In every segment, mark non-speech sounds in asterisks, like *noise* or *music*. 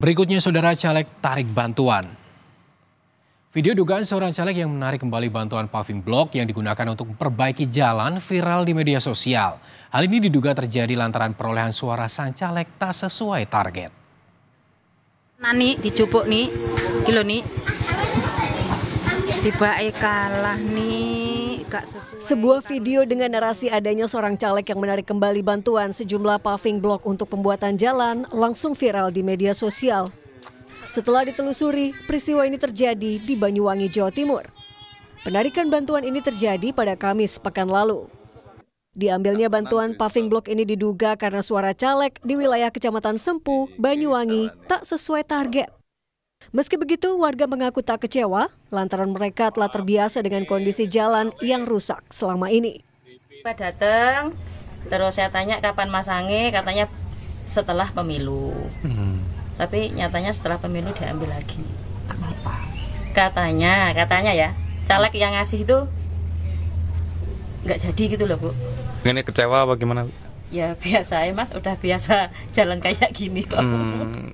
Berikutnya saudara caleg tarik bantuan. Video dugaan seorang caleg yang menarik kembali bantuan paving block yang digunakan untuk memperbaiki jalan viral di media sosial. Hal ini diduga terjadi lantaran perolehan suara sang caleg tak sesuai target. Nani dicupuk nih, kilo nih. Tiba-tiba kalah nih. Sebuah video dengan narasi adanya seorang caleg yang menarik kembali bantuan sejumlah paving block untuk pembuatan jalan langsung viral di media sosial. Setelah ditelusuri, peristiwa ini terjadi di Banyuwangi, Jawa Timur. Penarikan bantuan ini terjadi pada Kamis pekan lalu. Diambilnya bantuan paving block ini diduga karena suara caleg di wilayah Kecamatan Sempu, Banyuwangi ya. tak sesuai target. Meski begitu, warga mengaku tak kecewa lantaran mereka telah terbiasa dengan kondisi jalan yang rusak selama ini. Pak datang, terus saya tanya kapan masangnya, katanya setelah pemilu. Hmm. Tapi nyatanya setelah pemilu diambil lagi. Kenapa? Katanya, katanya ya, caleg yang ngasih itu nggak jadi gitu loh bu. Ini kecewa bagaimana? Ya *laughs* biasa ya mas, udah biasa jalan kayak gini kok. Hmm.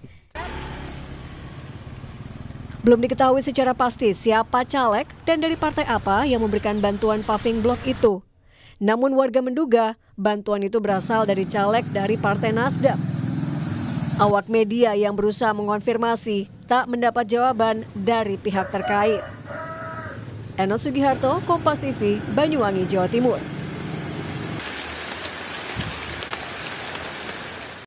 Belum diketahui secara pasti siapa caleg dan dari partai apa yang memberikan bantuan paving block itu. Namun warga menduga bantuan itu berasal dari caleg dari Partai Nasdem. Awak media yang berusaha mengonfirmasi tak mendapat jawaban dari pihak terkait. Enot Sugiharto, Kompas TV, Banyuwangi, Jawa Timur.